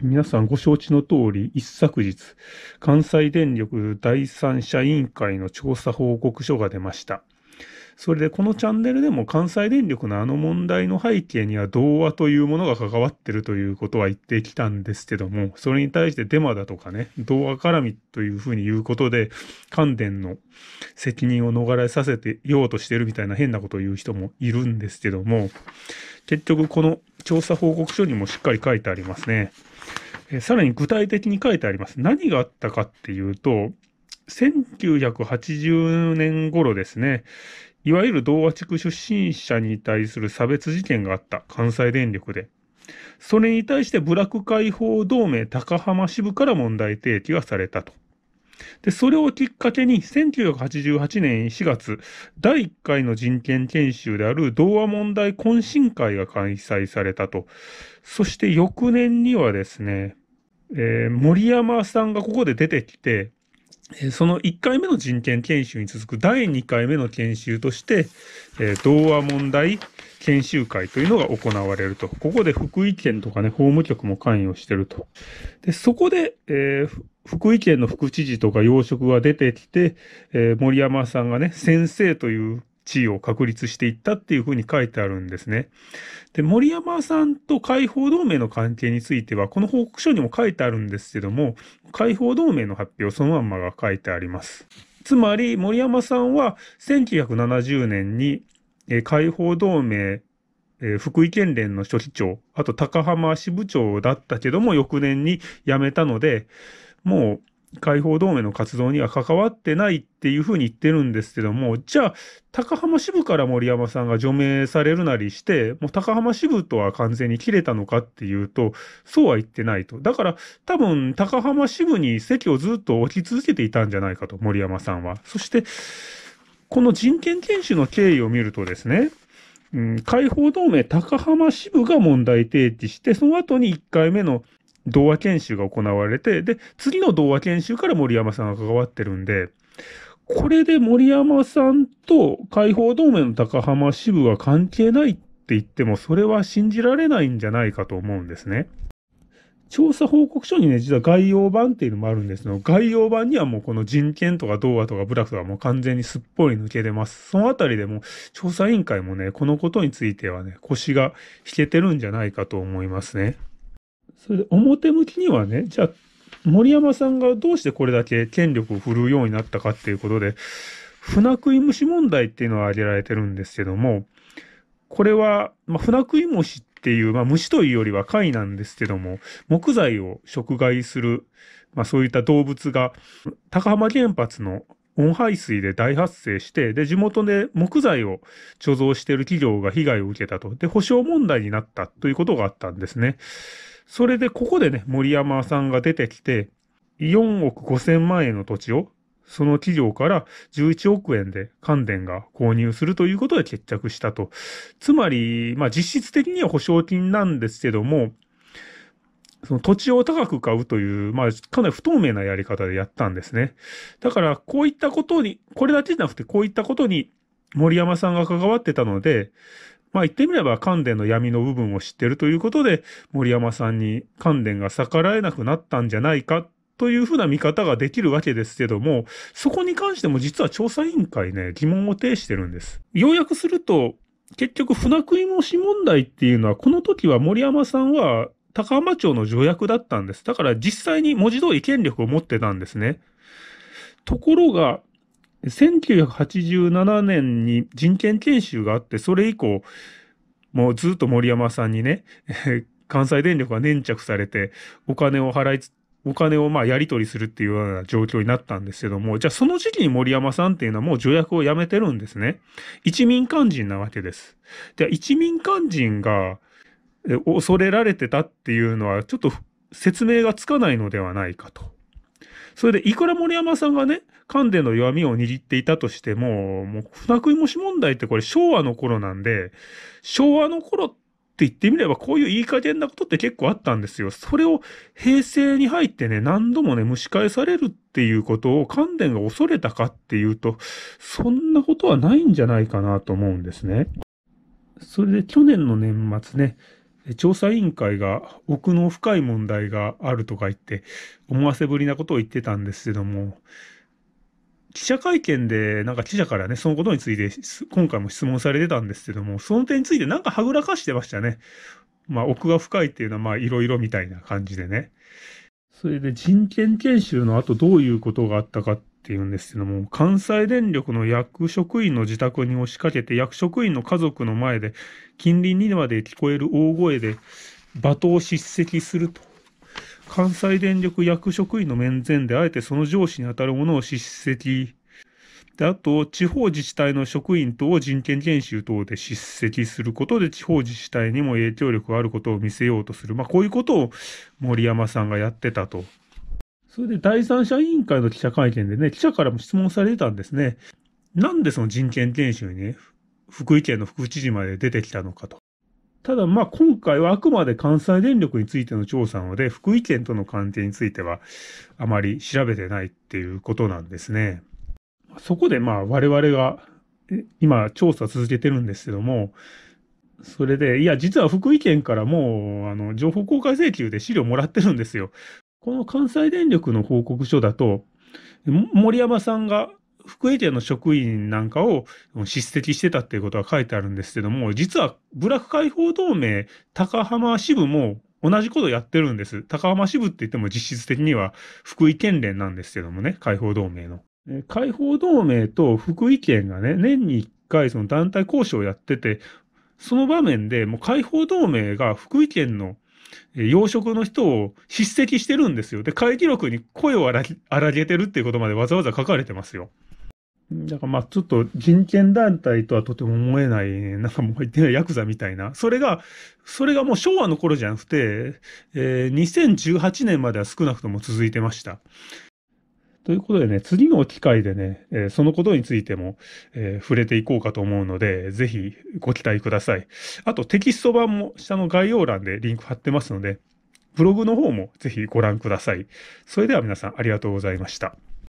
皆さんご承知の通り、一昨日、関西電力第三者委員会の調査報告書が出ました。それでこのチャンネルでも関西電力のあの問題の背景には童話というものが関わってるということは言ってきたんですけども、それに対してデマだとかね、童話絡みというふうに言うことで、関電の責任を逃れさせてようとしてるみたいな変なことを言う人もいるんですけども、結局この調査報告書にもしっかり書いてありますね。えさらに具体的に書いてあります。何があったかっていうと、1980年頃ですね、いわゆる童話地区出身者に対する差別事件があった、関西電力で。それに対して部落解放同盟高浜支部から問題提起がされたと。で、それをきっかけに、1988年4月、第1回の人権研修である童話問題懇親会が開催されたと。そして翌年にはですね、えー、森山さんがここで出てきて、その1回目の人権研修に続く第2回目の研修として、えー、童話問題研修会というのが行われると。ここで福井県とかね、法務局も関与してると。で、そこで、えー、福井県の副知事とか要職が出てきて、えー、森山さんがね、先生という地位を確立していったっていうふうに書いてあるんですね。で、森山さんと解放同盟の関係については、この報告書にも書いてあるんですけども、解放同盟の発表そのまんまが書いてあります。つまり、森山さんは1970年に、えー、解放同盟えー、福井県連の書記長、あと高浜支部長だったけども、翌年に辞めたので、もう解放同盟の活動には関わってないっていうふうに言ってるんですけども、じゃあ、高浜支部から森山さんが除名されるなりして、もう高浜支部とは完全に切れたのかっていうと、そうは言ってないと。だから多分高浜支部に席をずっと置き続けていたんじゃないかと、森山さんは。そして、この人権研修の経緯を見るとですね、うん、解放同盟高浜支部が問題提起して、その後に1回目の童話研修が行われて、で、次の童話研修から森山さんが関わってるんで、これで森山さんと解放同盟の高浜支部は関係ないって言っても、それは信じられないんじゃないかと思うんですね。調査報告書にね、実は概要版っていうのもあるんですけど、概要版にはもうこの人権とか童話とか部落とかもう完全にすっぽり抜けてます。そのあたりでも調査委員会もね、このことについてはね、腰が引けてるんじゃないかと思いますね。それで表向きにはね、じゃあ、森山さんがどうしてこれだけ権力を振るうようになったかっていうことで、船食い虫問題っていうのは挙げられてるんですけども、これは、まあ、船食い虫っていう、まあ、虫というよりは貝なんですけども、木材を食害する、まあ、そういった動物が、高浜原発の温排水で大発生して、で、地元で木材を貯蔵している企業が被害を受けたと。で、保証問題になったということがあったんですね。それでここでね、森山さんが出てきて、4億5千万円の土地を、その企業から11億円で関電が購入するということで決着したと。つまり、まあ実質的には保証金なんですけども、その土地を高く買うという、まあ、かなり不透明なやり方でやったんですね。だから、こういったことに、これだけじゃなくて、こういったことに森山さんが関わってたので、まあ言ってみれば関電の闇の部分を知ってるということで、森山さんに関電が逆らえなくなったんじゃないかというふうな見方ができるわけですけども、そこに関しても実は調査委員会ね、疑問を呈してるんです。要約すると、結局船食い申し問題っていうのは、この時は森山さんは高浜町の助役だったんです。だから実際に文字通り権力を持ってたんですね。ところが、1987年に人権研修があって、それ以降、もうずっと森山さんにね、関西電力が粘着されて、お金を払いつ、お金をまあやり取りするっていうような状況になったんですけども、じゃあその時期に森山さんっていうのはもう助役をやめてるんですね。一民間人なわけです。で、一民間人が恐れられてたっていうのは、ちょっと説明がつかないのではないかと。それで、いくら森山さんがね、関電の弱みを握っていたとしても、もう、船食い模試問題ってこれ昭和の頃なんで、昭和の頃って言ってみれば、こういういい加減なことって結構あったんですよ。それを平成に入ってね、何度もね、蒸し返されるっていうことを関電が恐れたかっていうと、そんなことはないんじゃないかなと思うんですね。それで去年の年末ね、調査委員会が奥の深い問題があるとか言って思わせぶりなことを言ってたんですけども記者会見でなんか記者からねそのことについて今回も質問されてたんですけどもその点についてなんかはぐらかしてましたね。まあ奥が深いっていうのはまあいろいろみたいな感じでね。それで人権研修の後どういうことがあったかっっていうんですけども、関西電力の役職員の自宅に押しかけて、役職員の家族の前で、近隣にまで聞こえる大声で、罵倒叱責すると。関西電力役職員の面前で、あえてその上司にあたるものを叱責。で、あと、地方自治体の職員等を人権研修等で叱責することで、地方自治体にも影響力があることを見せようとする。まあ、こういうことを森山さんがやってたと。それで第三者委員会の記者会見でね、記者からも質問されてたんですね。なんでその人権研修にね、福井県の副知事まで出てきたのかと。ただまあ今回はあくまで関西電力についての調査ので、福井県との関係についてはあまり調べてないっていうことなんですね。そこでまあ我々が今調査続けてるんですけども、それで、いや、実は福井県からもう、あの、情報公開請求で資料もらってるんですよ。この関西電力の報告書だと、森山さんが福井県の職員なんかを叱責してたっていうことが書いてあるんですけども、実は部落解放同盟高浜支部も同じことやってるんです。高浜支部って言っても実質的には福井県連なんですけどもね、解放同盟の。解放同盟と福井県がね、年に1回その団体交渉をやってて、その場面でもう解放同盟が福井県の養殖の人を叱責してるんですよ。で、会議録に声を荒げてるっていうことまでわざわざ書かれてますよ。だからまあちょっと人権団体とはとても思えない、ね、なんかもう言ってないヤクザみたいな。それが、それがもう昭和の頃じゃなくて、えー、2018年までは少なくとも続いてました。ということでね、次の機会でね、えー、そのことについても、えー、触れていこうかと思うので、ぜひご期待ください。あとテキスト版も下の概要欄でリンク貼ってますので、ブログの方もぜひご覧ください。それでは皆さんありがとうございました。